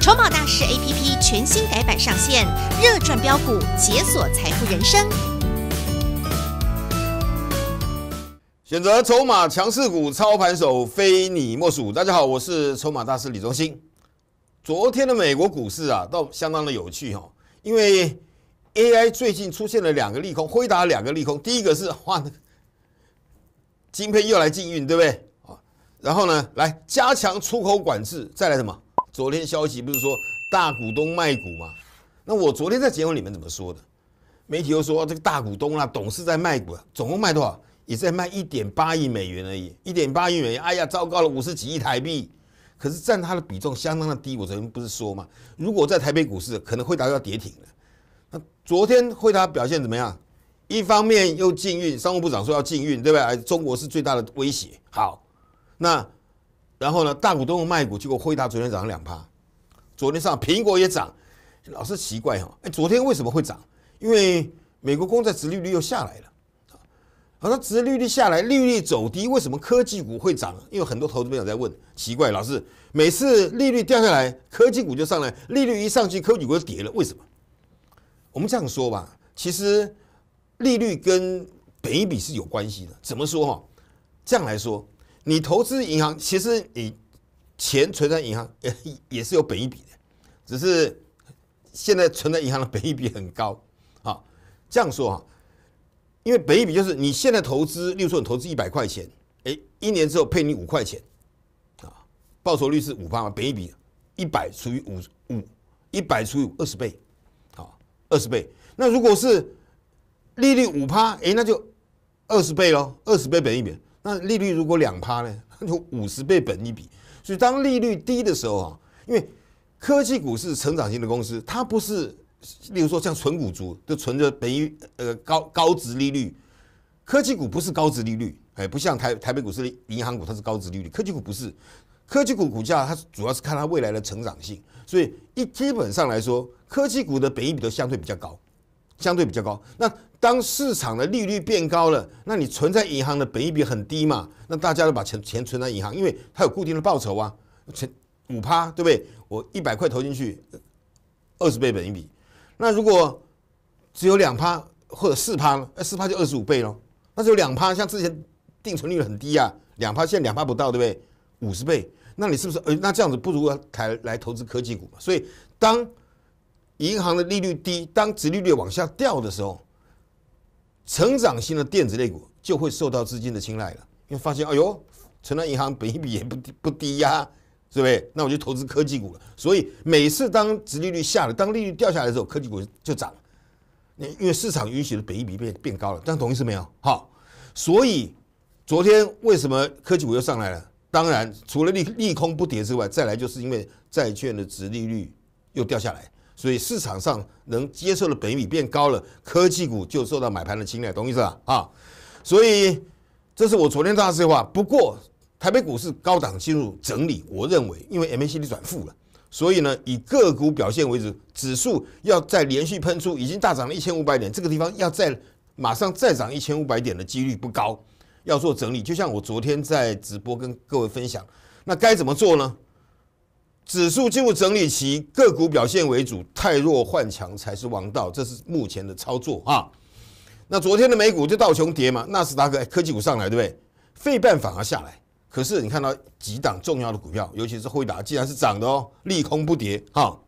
筹码大师 A P P 全新改版上线，热赚标股，解锁财富人生。选择筹码强势股，操盘手非你莫属。大家好，我是筹码大师李忠兴。昨天的美国股市啊，倒相当的有趣哦，因为 A I 最近出现了两个利空，挥打两个利空。第一个是，哇，金片又来禁运，对不对？啊，然后呢，来加强出口管制，再来什么？昨天消息不是说大股东卖股吗？那我昨天在节目里面怎么说的？媒体又说这个大股东啦，董事在卖股，总共卖多少？也在卖一点八亿美元而已，一点八亿美元，哎呀，糟糕了五十几亿台币，可是占它的比重相当的低。我昨天不是说嘛，如果在台北股市可能会达到跌停了。那昨天会达表现怎么样？一方面又禁运，商务部长说要禁运，对不对？中国是最大的威胁。好，那。然后呢，大股东卖股，结果辉达昨天涨了两趴，昨天上苹果也涨，老是奇怪哈，哎，昨天为什么会涨？因为美国公债殖利率又下来了，好，那殖利率下来，利率走低，为什么科技股会涨？因为很多投资朋友在问，奇怪，老是每次利率掉下来，科技股就上来，利率一上去，科技股就跌了，为什么？我们这样说吧，其实利率跟每一是有关系的，怎么说哈？这样来说。你投资银行，其实你钱存在银行，也 也是有本一比的，只是现在存在银行的本一比很高啊。这样说啊，因为本一比就是你现在投资例如说你投资一百块钱，哎，一年之后配你五块钱，啊，报酬率是五趴嘛，本一比一百除以五五，一百除以二十倍，啊二十倍。那如果是利率五趴，哎，那就二十倍喽，二十倍本一比。那利率如果两趴呢？那 就五十倍本一比。所以当利率低的时候啊，因为科技股是成长型的公司，它不是，例如说像存股族就存着等于呃高高值利率。科技股不是高值利率，哎，不像台台北股市的银行股它是高值利率，科技股不是。科技股股价它主要是看它未来的成长性，所以一基本上来说，科技股的本益比都相对比较高，相对比较高。那。当市场的利率变高了，那你存在银行的本益比很低嘛？那大家都把钱钱存在银行，因为它有固定的报酬啊，五趴，对不对？我一百块投进去，二十倍本益比。那如果只有两趴或者四趴呢？四趴就二十五倍喽。那只有两趴，像之前定存利率很低啊，两趴现在两趴不到，对不对？五十倍，那你是不是？呃，那这样子不如来投资科技股嘛？所以当银行的利率低，当殖利率往下掉的时候。成长性的电子类股就会受到资金的青睐了，因为发现，哎呦，成南银行本益比也不不低呀，是不是？那我就投资科技股了。所以每次当殖利率下了，当利率掉下来的时候，科技股就涨。那因为市场允许的本益比变变高了，但懂意思没有？好，所以昨天为什么科技股又上来了？当然，除了利利空不跌之外，再来就是因为债券的殖利率又掉下来。所以市场上能接受的本益比变高了，科技股就受到买盘的青睐，懂意思吧？啊，所以这是我昨天大事话。不过台北股市高档进入整理，我认为因为 MACD 转负了，所以呢以个股表现为主，指数要再连续喷出，已经大涨了一千五百点，这个地方要再马上再涨一千五百点的几率不高，要做整理。就像我昨天在直播跟各位分享，那该怎么做呢？指数进入整理期，个股表现为主，太弱换强才是王道，这是目前的操作啊。那昨天的美股就道琼跌嘛，纳斯达克科技股上来，对不对？费半反而下来。可是你看到几档重要的股票，尤其是辉达，既然是涨的哦，利空不跌哈。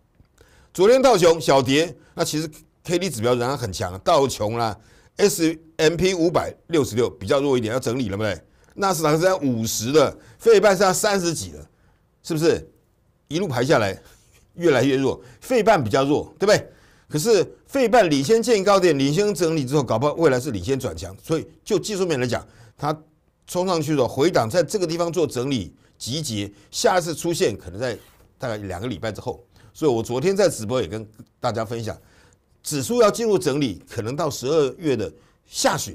昨天道琼小跌，那其实 K D 指标仍然很强，道琼啦，S M P 五百六十六比较弱一点，要整理了，不对？纳斯达克在五十的，费半是在三十几了，是不是？一路排下来，越来越弱，费半比较弱，对不对？可是费半领先见高点，领先整理之后，搞不好未来是领先转强。所以就技术面来讲，它冲上去的回档，在这个地方做整理集结，下一次出现可能在大概两个礼拜之后。所以我昨天在直播也跟大家分享，指数要进入整理，可能到十二月的下旬，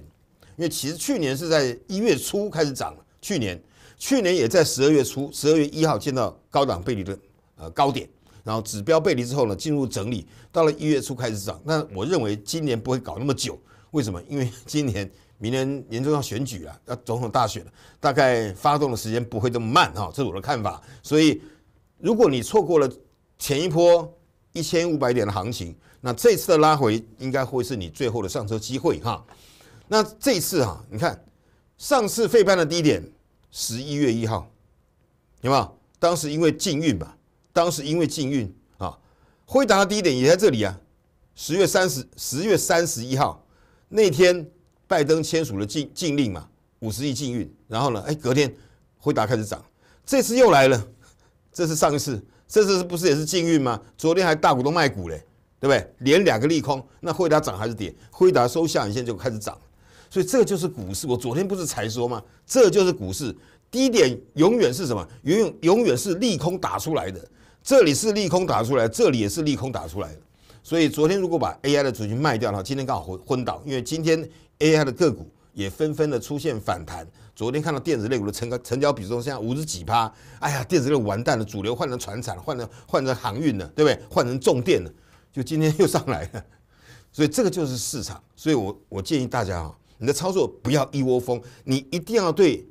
因为其实去年是在一月初开始涨，去年去年也在十二月初，十二月一号见到高档背离论。呃，高点，然后指标背离之后呢，进入整理，到了一月初开始涨。那我认为今年不会搞那么久，为什么？因为 今年、明年年终要选举了，要总统大选，了，大概发动的时间不会这么慢哈，这是我的看法。所以，如果你错过了前一波一千五百点的行情，那这次的拉回应该会是你最后的上车机会哈。那这次哈，你看上次废班的低点，十一月一号，有没有？当时因为禁运嘛。当时因为禁运啊，辉达的低点也在这里啊。十月三十，十月三十一号那天，拜登签署了禁禁令嘛，五十亿禁运。然后呢，哎，隔天辉达开始涨。这次又来了，这是上一次，这次不是也是禁运吗？昨天还大股东卖股嘞，对不对？连两个利空，那辉达涨还是跌？辉达收下影线就开始涨，所以这就是股市。我昨天不是才说吗？这就是股市低点永远是什么？永永远是利空打出来的。这里是利空打出来，这里也是利空打出来的，所以昨天如果把 AI 的主群卖掉的话，今天刚好昏昏倒，因为今天 AI 的个股也纷纷的出现反弹。昨天看到电子类股的成交成交比重下在五十几趴，哎呀，电子类完蛋了，主流换成船产，换成换成航运了，对不对？换成重电了，就今天又上来了，所以这个就是市场，所以我我建议大家啊，你的操作不要一窝蜂，你一定要对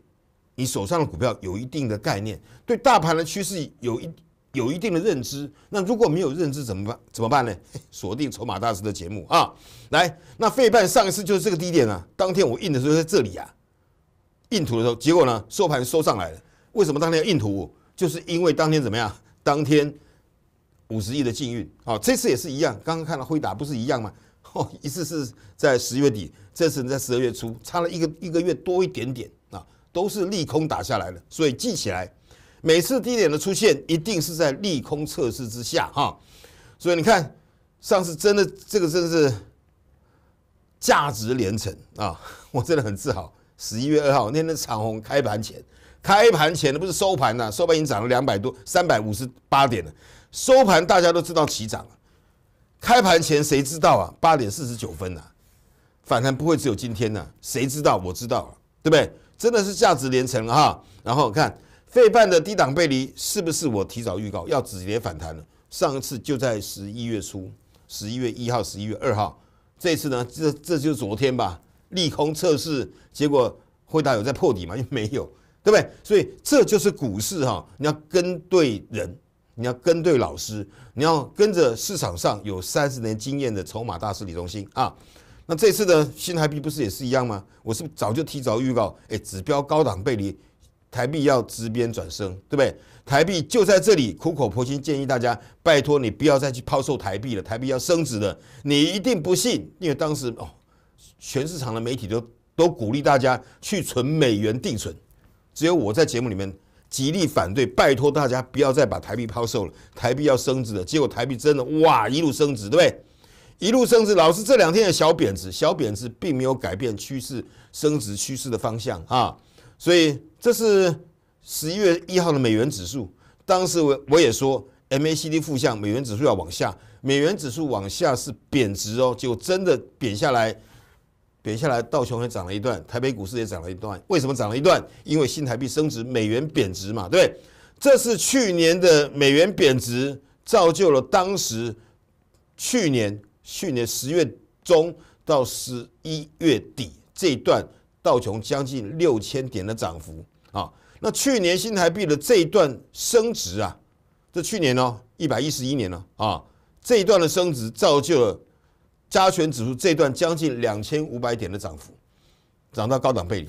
你手上的股票有一定的概念，对大盘的趋势有一。有一定的认知，那如果没有认知怎么办？怎么办呢？锁定《筹码大师》的节目啊！来，那费半上一次就是这个低点啊。当天我印的时候在这里啊，印图的时候，结果呢收盘收上来了。为什么当天要印图？就是因为当天怎么样？当天五十亿的禁运啊！这次也是一样，刚刚看到辉打不是一样吗？哦，一次是在十月底，这次在十二月初，差了一个一个月多一点点啊，都是利空打下来的，所以记起来。每次低点的出现一定是在利空测试之下，哈，所以你看上次真的这个真是价值连城啊！我真的很自豪。十一月二号那天的长虹开盘前，开盘前的不是收盘呐，收盘已经涨了两百多、三百五十八点了。收盘大家都知道起涨了，开盘前谁知道啊？八点四十九分呐，反弹不会只有今天呐，谁知道？我知道，对不对？真的是价值连城哈。然后看。废半的低档背离是不是我提早预告要止跌反弹了？上一次就在十一月初，十一月一号、十一月二号，这次呢，这这就是昨天吧？利空测试结果，回答有在破底吗？没有，对不对？所以这就是股市哈，你要跟对人，你要跟对老师，你要跟着市场上有三十年经验的筹码大师李中心啊。那这次的新台币不是也是一样吗？我是早就提早预告，哎，指标高档背离。台币要直边转升，对不对？台币就在这里苦口婆心建议大家，拜托你不要再去抛售台币了，台币要升值的。你一定不信，因为当时哦，全市场的媒体都都鼓励大家去存美元定存，只有我在节目里面极力反对，拜托大家不要再把台币抛售了，台币要升值的。结果台币真的哇一路升值，对不对？一路升值，老师这两天的小贬值，小贬值并没有改变趋势升值趋势的方向啊。所以这是十一月一号的美元指数，当时我我也说 MACD 负向，美元指数要往下，美元指数往下是贬值哦，结果真的贬下来，贬下来，道琼也涨了一段，台北股市也涨了一段，为什么涨了一段？因为新台币升值，美元贬值嘛，对这是去年的美元贬值，造就了当时去年去年十月中到十一月底这一段。道穷将近六千点的涨幅啊！那去年新台币的这一段升值啊，这去年呢一百一十一年呢啊，这一段的升值造就了加权指数这段将近两千五百点的涨幅，涨到高档背离，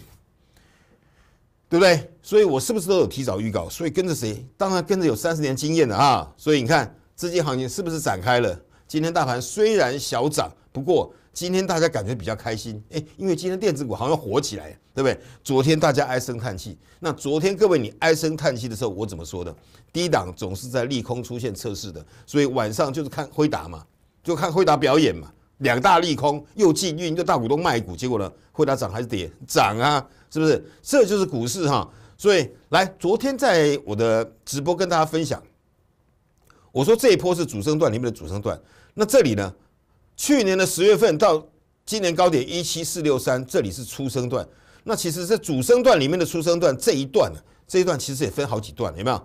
对不对？所以我是不是都有提早预告？所以跟着谁？当然跟着有三十年经验的啊！所以你看资金行情是不是展开了？今天大盘虽然小涨，不过。今天大家感觉比较开心，哎，因为今天电子股好像火起来，对不对？昨天大家唉声叹气，那昨天各位你唉声叹气的时候，我怎么说的？低档总是在利空出现测试的，所以晚上就是看辉达嘛，就看辉达表演嘛。两大利空又禁运又大股东卖股，结果呢，辉达涨还是跌？涨啊，是不是？这就是股市哈。所以来，昨天在我的直播跟大家分享，我说这一波是主升段里面的主升段，那这里呢？去年的十月份到今年高点一七四六三，这里是初生段。那其实这主升段里面的初生段这一段呢，这一段其实也分好几段，有没有？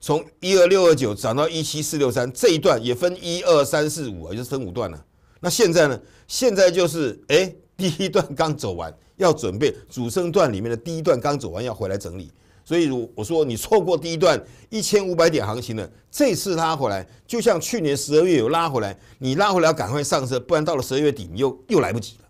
从一二六二九涨到一七四六三，这一段也分一二三四五，就是分五段了。那现在呢？现在就是哎，第一段刚走完，要准备主升段里面的第一段刚走完，要回来整理。所以我说，你错过第一段一千五百点行情了。这次拉回来，就像去年十二月有拉回来，你拉回来要赶快上车，不然到了十二月底你又又来不及了。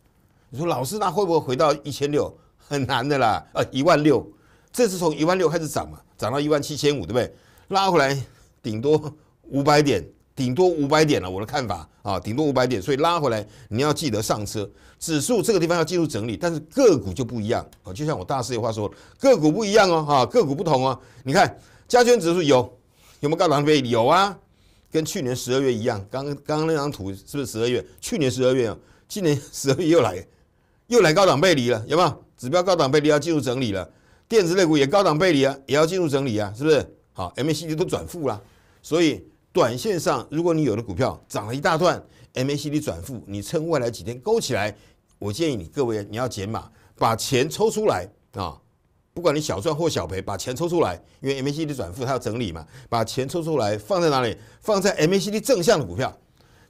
你说老师，那会不会回到一千六？很难的啦，啊，一万六，这次从一万六开始涨嘛，涨到一万七千五，对不对？拉回来顶多五百点。顶多五百点了，我的看法啊，顶多五百点，所以拉回来你要记得上车。指数这个地方要进入整理，但是个股就不一样啊。就像我大师有话说，个股不一样哦，啊，个股不同哦。你看加权指数有有没有高档背离？有啊，跟去年十二月一样。刚刚刚那张图是不是十二月？去年十二月啊，今年十二月又来，又来高档背离了，有没有？指标高档背离要进入整理了，电子类股也高档背离啊，也要进入整理啊，是不是？好，MACD 都转负了，所以。短线上，如果你有的股票涨了一大段，MACD 转负，你趁未来几天勾起来，我建议你各位你要减码，把钱抽出来啊，不管你小赚或小赔，把钱抽出来，因为 MACD 转负它要整理嘛，把钱抽出来放在哪里？放在 MACD 正向的股票。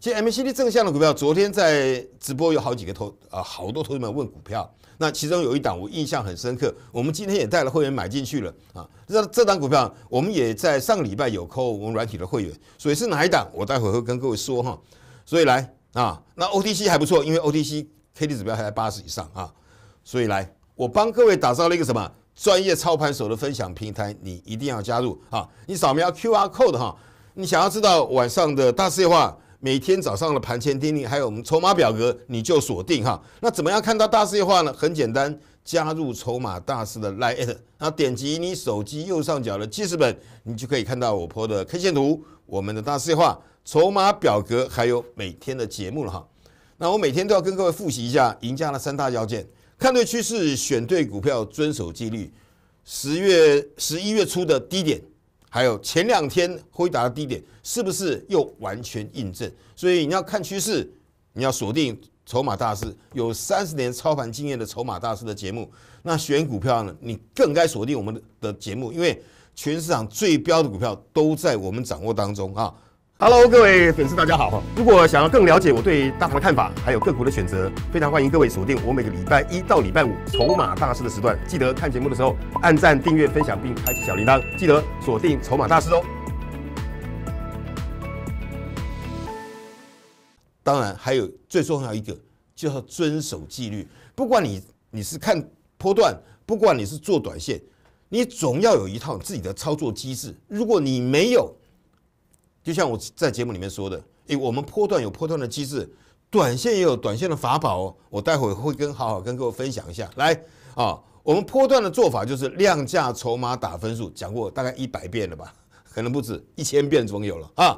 其实 MCD 正向的股票，昨天在直播有好几个投啊，好多同学们问股票，那其中有一档我印象很深刻，我们今天也带了会员买进去了啊。这这档股票我们也在上个礼拜有扣我们软体的会员，所以是哪一档？我待会会跟各位说哈。所以来啊，那 OTC 还不错，因为 OTC KD 指标还在八十以上啊。所以来，我帮各位打造了一个什么专业操盘手的分享平台，你一定要加入啊！你扫描 QR Code 哈，你想要知道晚上的大事的话。每天早上的盘前听力，还有我们筹码表格，你就锁定哈。那怎么样看到大事业化呢？很简单，加入筹码大师的 liet，然后点击你手机右上角的记事本，你就可以看到我铺的 K 线图、我们的大事业化、筹码表格，还有每天的节目了哈。那我每天都要跟各位复习一下赢家的三大要件：看对趋势、选对股票、遵守纪律。十月十一月初的低点。还有前两天回达的低点，是不是又完全印证？所以你要看趋势，你要锁定筹码大师有三十年操盘经验的筹码大师的节目。那选股票呢？你更该锁定我们的节目，因为全市场最标的股票都在我们掌握当中啊。Hello，各位粉丝，大家好！如果想要更了解我对大盘的看法，还有个股的选择，非常欢迎各位锁定我每个礼拜一到礼拜五《筹码大师》的时段。记得看节目的时候按赞、订阅、分享，并开启小铃铛。记得锁定《筹码大师》哦。当然，还有最重要一个，就要遵守纪律。不管你你是看波段，不管你是做短线，你总要有一套自己的操作机制。如果你没有，就像我在节目里面说的，诶，我们波段有波段的机制，短线也有短线的法宝哦。我待会会跟好好跟各位分享一下。来啊，我们波段的做法就是量价筹码打分数，讲过大概一百遍了吧？可能不止一千遍，总有了啊。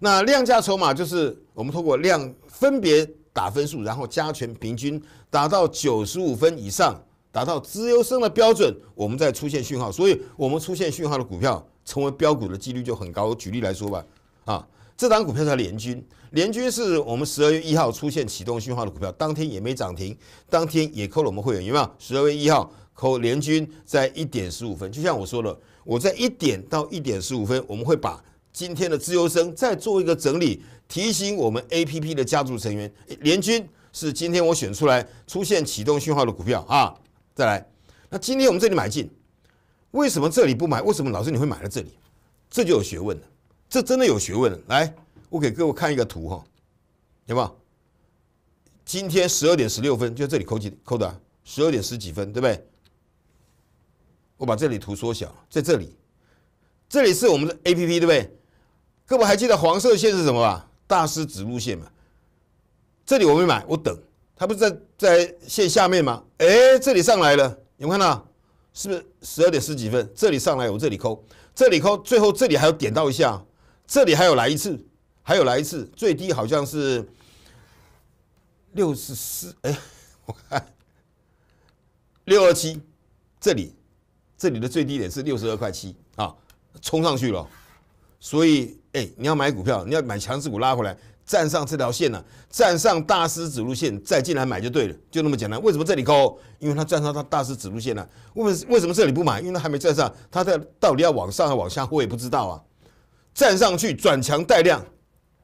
那量价筹码就是我们通过量分别打分数，然后加权平均达到九十五分以上，达到资优生的标准，我们再出现讯号。所以我们出现讯号的股票成为标股的几率就很高。举例来说吧。啊，这档股票叫联军，联军是我们十二月一号出现启动讯号的股票，当天也没涨停，当天也扣了我们会员有没有？十二月一号扣联军在一点十五分，就像我说了，我在一点到一点十五分，我们会把今天的自由生再做一个整理，提醒我们 A P P 的家族成员，联军是今天我选出来出现启动讯号的股票啊。再来，那今天我们这里买进，为什么这里不买？为什么老师你会买了这里？这就有学问了。这真的有学问。来，我给各位看一个图哈，没有？今天十二点十六分，就这里扣几扣的，十二点十几分，对不对？我把这里图缩小，在这里，这里是我们的 A P P，对不对？各位还记得黄色线是什么吧？大师指路线嘛。这里我没买，我等，它不是在在线下面吗？哎，这里上来了，有没有看到？是不是十二点十几分？这里上来，我这里扣，这里扣，最后这里还要点到一下。这里还有来一次，还有来一次，最低好像是六十四，哎，我看六二七，这里这里的最低点是六十二块七啊，冲上去了。所以，哎，你要买股票，你要买强势股拉回来，站上这条线啊，站上大师指路线，再进来买就对了，就那么简单。为什么这里高？因为它站上它大师指路线了。为为什么这里不买？因为还没站上，它在到底要往上还是往下，我也不知道啊。站上去转强带量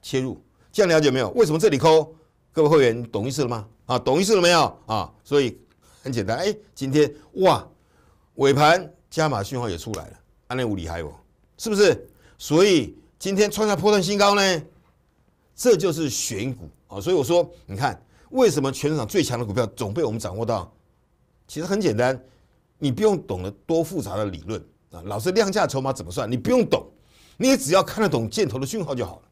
切入，这样了解没有？为什么这里抠？各位会员懂意思了吗？啊，懂意思了没有？啊，所以很简单。哎，今天哇，尾盘加码讯号也出来了，安内五里还有，是不是？所以今天创下破断新高呢？这就是选股啊。所以我说，你看为什么全场最强的股票总被我们掌握到？其实很简单，你不用懂得多复杂的理论啊，老师量价筹码怎么算，你不用懂。你只要看得懂箭头的讯号就好了，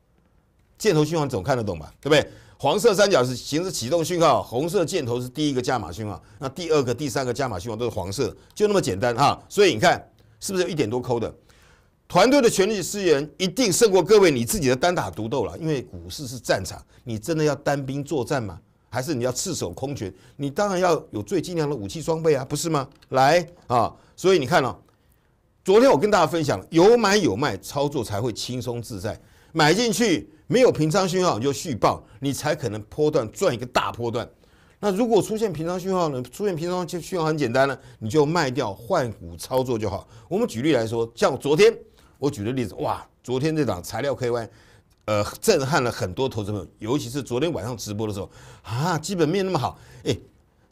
箭头讯号总看得懂吧，对不对？黄色三角是行驶启动讯号，红色箭头是第一个加码讯号，那第二个、第三个加码讯号都是黄色，就那么简单哈。所以你看是不是一点都抠的？团队的权力资源一定胜过各位你自己的单打独斗了，因为股市是战场，你真的要单兵作战吗？还是你要赤手空拳？你当然要有最精良的武器装备啊，不是吗？来啊，所以你看了。昨天我跟大家分享，有买有卖操作才会轻松自在。买进去没有平仓讯号你就续报，你才可能波段赚一个大波段。那如果出现平仓讯号呢？出现平仓就讯号很简单呢，你就卖掉换股操作就好。我们举例来说，像昨天我举的例子，哇，昨天这档材料 K Y，呃，震撼了很多投资者，尤其是昨天晚上直播的时候啊，基本面那么好，哎，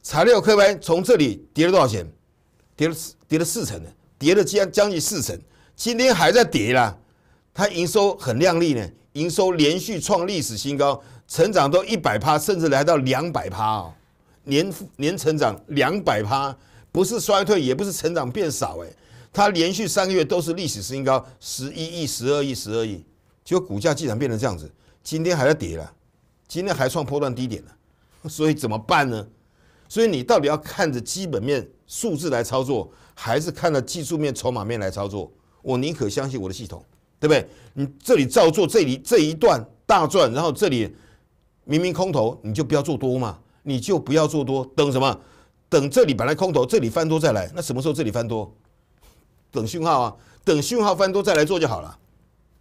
材料 K Y 从这里跌了多少钱？跌了跌了四成的。跌了将将近四成，今天还在跌啦。它营收很亮丽呢，营收连续创历史新高，成长都一百趴，甚至来到两百趴哦，年年成长两百趴，不是衰退，也不是成长变少哎。它连续三个月都是历史新高，十一亿、十二亿、十二亿，结果股价竟然变成这样子，今天还在跌了，今天还创破断低点了，所以怎么办呢？所以你到底要看着基本面数字来操作，还是看着技术面筹码面来操作？我宁可相信我的系统，对不对？你这里照做，这里这一段大赚，然后这里明明空头，你就不要做多嘛，你就不要做多，等什么？等这里本来空头，这里翻多再来。那什么时候这里翻多？等讯号啊，等讯号翻多再来做就好了，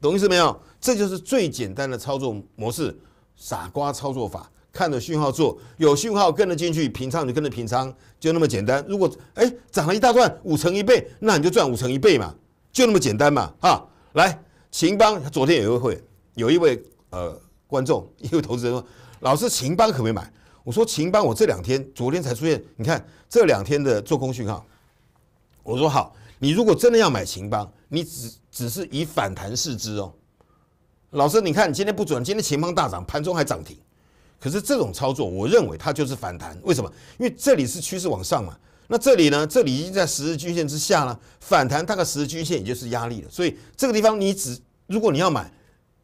懂意思没有？这就是最简单的操作模式，傻瓜操作法。看着讯号做，有讯号跟着进去平仓就跟着平仓，就那么简单。如果哎涨了一大段五成一倍，那你就赚五成一倍嘛，就那么简单嘛！哈，来秦邦，昨天有一位有一位呃观众，一位投资人说，老师：秦邦可没买？我说秦邦，我这两天昨天才出现，你看这两天的做空讯号。我说好，你如果真的要买秦邦，你只只是以反弹试之哦。老师，你看你今天不准，今天秦邦大涨，盘中还涨停。可是这种操作，我认为它就是反弹。为什么？因为这里是趋势往上嘛。那这里呢？这里已经在十日均线之下了，反弹大概十日均线也就是压力了。所以这个地方你只如果你要买，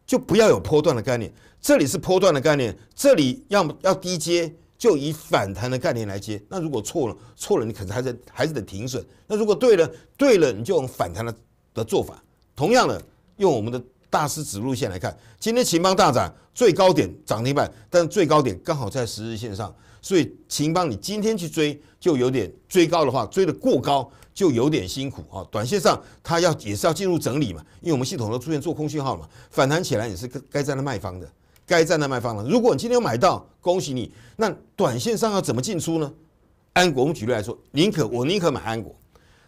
就不要有波段的概念。这里是波段的概念，这里要要低接，就以反弹的概念来接。那如果错了错了，你可能还是还是得停损。那如果对了对了，你就用反弹的的做法。同样的，用我们的。大师指路线来看，今天秦邦大涨，最高点涨停板，但最高点刚好在十日线上，所以秦邦你今天去追就有点追高的话，追得过高就有点辛苦啊。短线上它要也是要进入整理嘛，因为我们系统都出现做空信号嘛，反弹起来也是该站在卖方的，该站在卖方了。如果你今天有买到，恭喜你，那短线上要怎么进出呢？安国，我们举例来说，宁可我宁可买安国。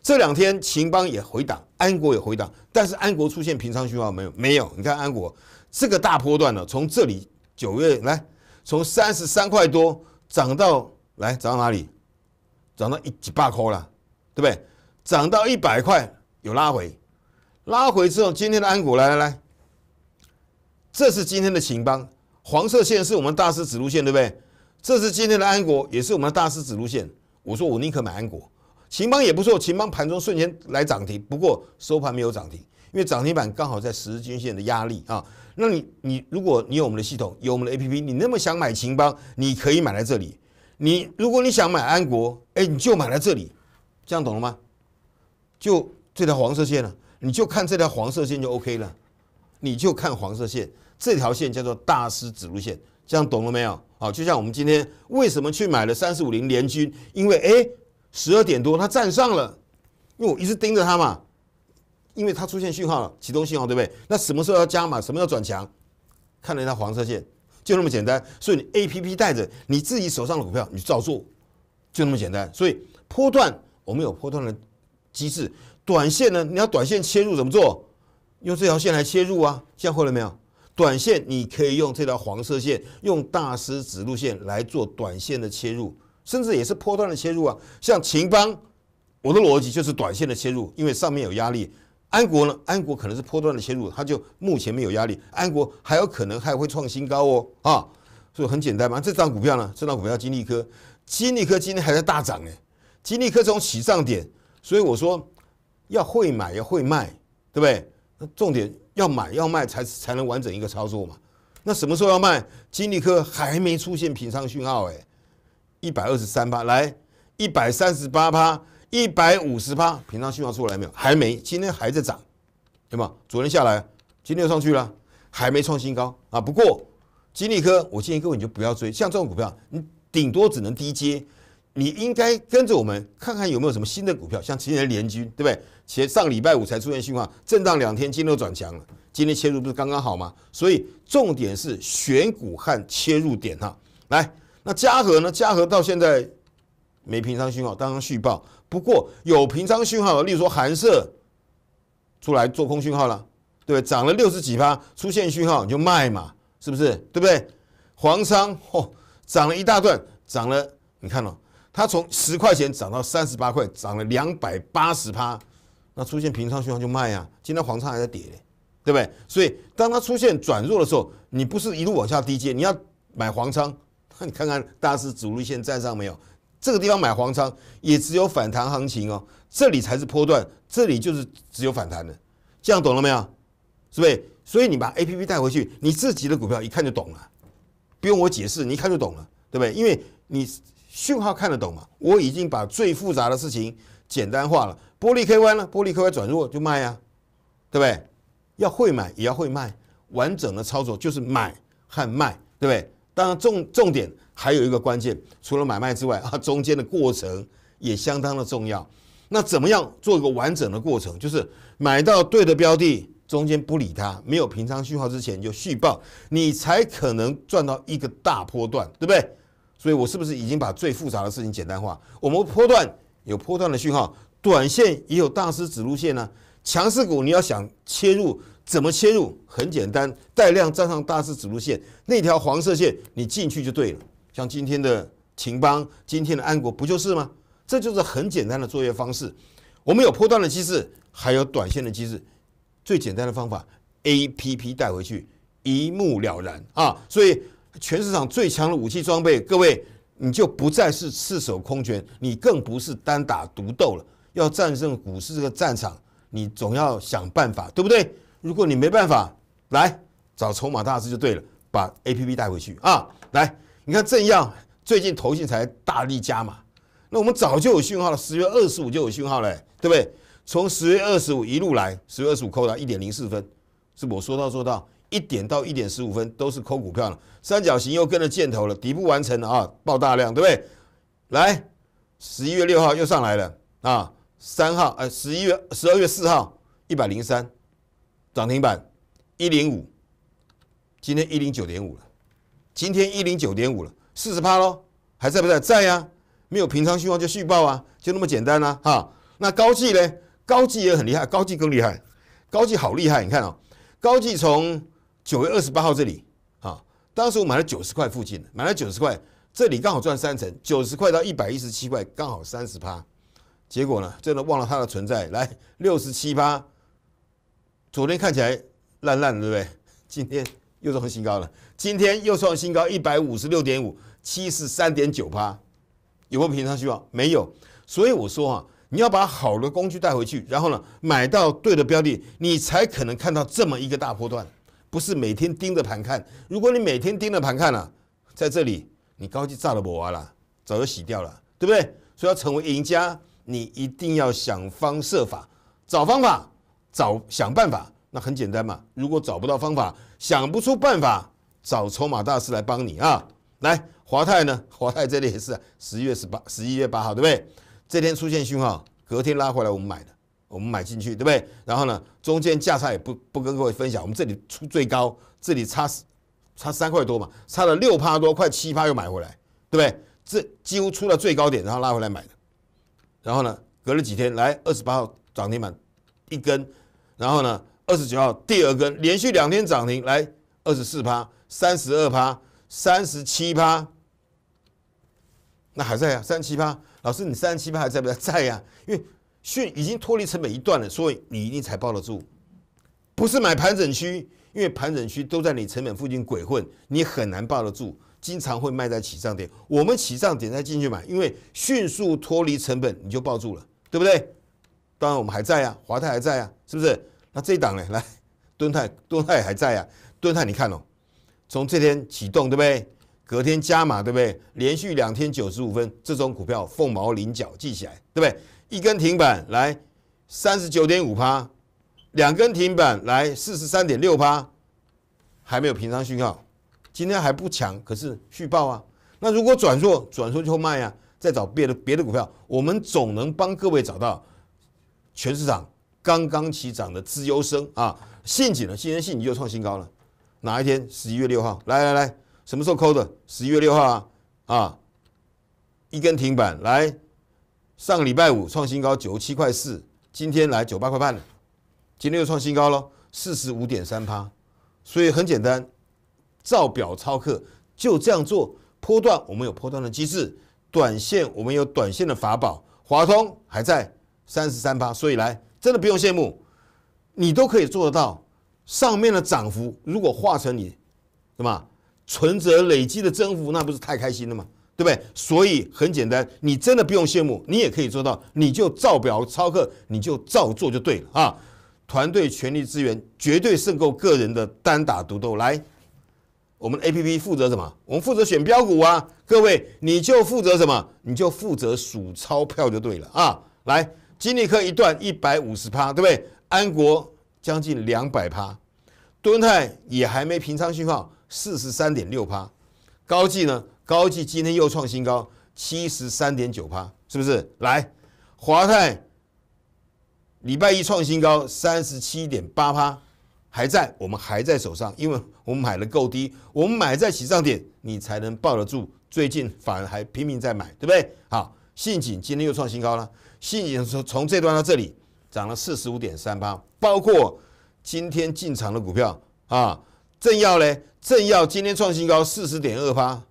这两天秦邦也回档，安国也回档，但是安国出现平仓信号没有？没有。你看安国这个大波段呢，从这里九月来，从三十三块多涨到来涨到哪里？涨到一几把块了，对不对？涨到一百块有拉回，拉回之后今天的安国来来来，这是今天的秦邦黄色线是我们大师指路线，对不对？这是今天的安国也是我们的大师指路线。我说我宁可买安国。秦邦也不错，秦邦盘中瞬间来涨停，不过收盘没有涨停，因为涨停板刚好在十日均线的压力啊。那你你如果你有我们的系统，有我们的 A P P，你那么想买秦邦，你可以买在这里。你如果你想买安国，哎，你就买在这里，这样懂了吗？就这条黄色线了，你就看这条黄色线就 O K 了，你就看黄色线，这条线叫做大师指路线，这样懂了没有？好，就像我们今天为什么去买了三四五零联军，因为哎。十二点多，它站上了，因为我一直盯着它嘛，因为它出现讯号了，启动信号对不对？那什么时候要加嘛？什么叫转强？看那条黄色线，就那么简单。所以你 A P P 带着你自己手上的股票，你照做，就那么简单。所以波段我们有波段的机制，短线呢，你要短线切入怎么做？用这条线来切入啊，现在会了没有？短线你可以用这条黄色线，用大师指路线来做短线的切入。甚至也是波段的切入啊，像秦邦，我的逻辑就是短线的切入，因为上面有压力。安国呢，安国可能是波段的切入，它就目前没有压力。安国还有可能还会创新高哦啊，所以很简单嘛。这张股票呢，这张股票金利科，金利科今天还在大涨哎，金利科从起涨点，所以我说要会买要会卖，对不对？重点要买要卖才才能完整一个操作嘛。那什么时候要卖？金利科还没出现平仓讯号哎。一百二十三趴，来一百三十八趴，一百五十趴，平常信号出来没有？还没，今天还在涨，对吗？昨天下来，今天又上去了，还没创新高啊。不过金利科，我建议各位你就不要追，像这种股票，你顶多只能低接。你应该跟着我们，看看有没有什么新的股票，像今天的联军，对不对？前上礼拜五才出现信号，震荡两天，今天又转强了，今天切入不是刚刚好吗？所以重点是选股和切入点啊，来。那嘉禾呢？嘉禾到现在没平仓讯号，当然续报。不过有平仓讯号，例如说韩社出来做空讯号了，对，涨了六十几趴，出现讯号就卖嘛，是不是？对不对？黄昌哦，涨了一大段，涨了，你看哦，它从十块钱涨到三十八块，涨了两百八十趴，那出现平仓讯号就卖呀。今天黄昌还在跌嘞，对不对？所以当它出现转弱的时候，你不是一路往下低接，你要买黄昌。那你看看大市主路线站上没有？这个地方买黄仓也只有反弹行情哦，这里才是波段，这里就是只有反弹的，这样懂了没有？是不是？所以你把 A P P 带回去，你自己的股票一看就懂了，不用我解释，你一看就懂了，对不对？因为你讯号看得懂嘛。我已经把最复杂的事情简单化了。玻璃 K Y 呢？玻璃 K Y 转弱就卖呀，对不对？要会买也要会卖，完整的操作就是买和卖，对不对？当然，重重点还有一个关键，除了买卖之外，啊，中间的过程也相当的重要。那怎么样做一个完整的过程？就是买到对的标的，中间不理它，没有平仓讯号之前就续报，你才可能赚到一个大波段，对不对？所以我是不是已经把最复杂的事情简单化？我们波段有波段的讯号，短线也有大师指路线呢。强势股你要想切入。怎么切入？很简单，带量站上大市指路线那条黄色线，你进去就对了。像今天的秦邦，今天的安国不就是吗？这就是很简单的作业方式。我们有破断的机制，还有短线的机制，最简单的方法，A P P 带回去，一目了然啊！所以，全市场最强的武器装备，各位你就不再是赤手空拳，你更不是单打独斗了。要战胜股市这个战场，你总要想办法，对不对？如果你没办法来找筹码大师就对了，把 A P P 带回去啊！来，你看这样，最近投信才大力加码，那我们早就有讯号了，十月二十五就有讯号嘞，对不对？从十月二十五一路来，十月二十五扣到一点零四分，是我说到做到，一点到一点十五分都是扣股票了，三角形又跟着箭头了，底部完成了啊，爆大量，对不对？来，十一月六号又上来了啊，三号呃，十一月十二月四号一百零三。涨停板一零五，今天一零九点五了，今天一零九点五了，四十趴喽，还在不在？在呀，没有平仓续望就续报啊，就那么简单啦哈。那高技呢？高技也很厉害，高技更厉害，高技好厉害！你看哦，高技从九月二十八号这里啊，当时我买了九十块附近的，买了九十块，这里刚好赚三成，九十块到一百一十七块刚好三十趴，结果呢，真的忘了它的存在，来六十七趴。昨天看起来烂烂的，对不对？今天又创新高了，今天又创新高，一百五十六点五，七十三点九八，有无平常希望？没有。所以我说啊，你要把好的工具带回去，然后呢，买到对的标的，你才可能看到这么一个大波段。不是每天盯着盘看。如果你每天盯着盘看了，在这里你高级炸了不完了，早就洗掉了，对不对？所以要成为赢家，你一定要想方设法找方法。找想办法，那很简单嘛。如果找不到方法，想不出办法，找筹码大师来帮你啊。来，华泰呢？华泰这里也是，十一月十八，十一月八号，对不对？这天出现讯号，隔天拉回来我们买的，我们买进去，对不对？然后呢，中间价差也不不跟各位分享。我们这里出最高，这里差差三块多嘛，差了六趴多，快七趴又买回来，对不对？这几乎出了最高点，然后拉回来买的。然后呢，隔了几天，来二十八号涨停板一根。然后呢？二十九号第二根连续两天涨停，来二十四趴、三十二趴、三十七趴，那还在啊？三十七趴，老师，你三十七趴还在不在？在呀，因为迅已经脱离成本一段了，所以你一定才抱得住。不是买盘整区，因为盘整区都在你成本附近鬼混，你很难抱得住，经常会卖在起涨点。我们起涨点再进去买，因为迅速脱离成本，你就抱住了，对不对？当然我们还在呀，华泰还在呀，是不是？那这一档呢？来，敦泰敦泰还在呀，敦泰你看哦，从这天启动对不对？隔天加码对不对？连续两天九十五分，这种股票凤毛麟角，记起来对不对？一根停板来三十九点五八，两根停板来四十三点六八，还没有平仓讯号，今天还不强，可是续报啊。那如果转弱转弱就卖啊，再找别的别的股票，我们总能帮各位找到。全市场刚刚起涨的资优生啊，信锦呢？今人信锦又创新高了。哪一天？十一月六号。来来来，什么时候抠的？十一月六号啊。啊，一根停板来。上个礼拜五创新高九十七块四，今天来九八块半了。今天又创新高了，四十五点三趴。所以很简单，照表操课，就这样做。波段我们有波段的机制，短线我们有短线的法宝。华通还在。三十三八，所以来真的不用羡慕，你都可以做得到。上面的涨幅如果化成你什么存折累积的增幅，那不是太开心了吗？对不对？所以很简单，你真的不用羡慕，你也可以做到。你就照表操课，你就照做就对了啊！团队全力支援，绝对胜过个人的单打独斗。来，我们 A P P 负责什么？我们负责选标股啊。各位，你就负责什么？你就负责数钞票就对了啊！来。金立科一段一百五十趴，对不对？安国将近两百趴，敦泰也还没平仓讯号，四十三点六趴。高技呢？高技今天又创新高，七十三点九趴，是不是？来，华泰礼拜一创新高三十七点八趴，还在，我们还在手上，因为我们买的够低，我们买在起涨点，你才能抱得住。最近反而还拼命在买，对不对？好，信锦今天又创新高了。信银从从这段到这里涨了四十五点三八，包括今天进场的股票啊，正要呢，正要今天创新高四十点二八，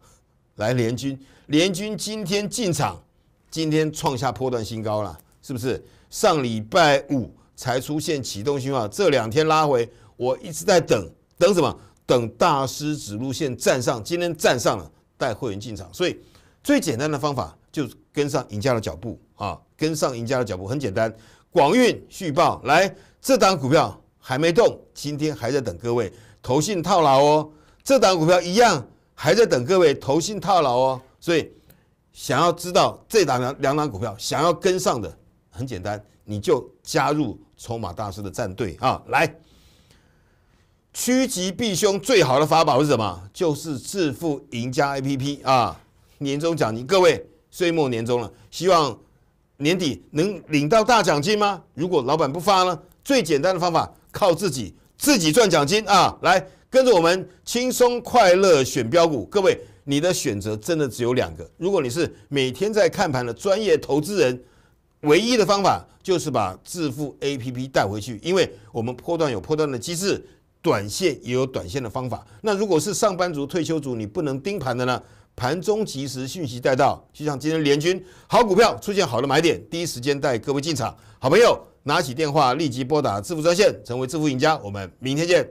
来联军，联军今天进场，今天创下破段新高了，是不是？上礼拜五才出现启动信号，这两天拉回，我一直在等，等什么？等大师指路线站上，今天站上了，带会员进场，所以最简单的方法就是跟上赢家的脚步啊。跟上赢家的脚步很简单，广运续报来，这档股票还没动，今天还在等各位投信套牢哦。这档股票一样还在等各位投信套牢哦。所以想要知道这档两两档股票想要跟上的很简单，你就加入筹码大师的战队啊！来，趋吉避凶最好的法宝是什么？就是致富赢家 A P P 啊！年终奖金，各位岁末年终了，希望。年底能领到大奖金吗？如果老板不发呢？最简单的方法，靠自己，自己赚奖金啊！来跟着我们轻松快乐选标股，各位，你的选择真的只有两个。如果你是每天在看盘的专业投资人，唯一的方法就是把致富 APP 带回去，因为我们破段有破段的机制，短线也有短线的方法。那如果是上班族、退休族，你不能盯盘的呢？盘中及时讯息带到，就像今天联军好股票出现好的买点，第一时间带各位进场。好朋友拿起电话，立即拨打致富专线，成为致富赢家。我们明天见。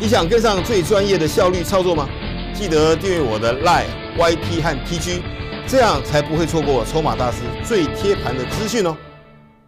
你想跟上最专业的效率操作吗？记得订阅我的 Line YT 和 TG，这样才不会错过筹码大师最贴盘的资讯哦。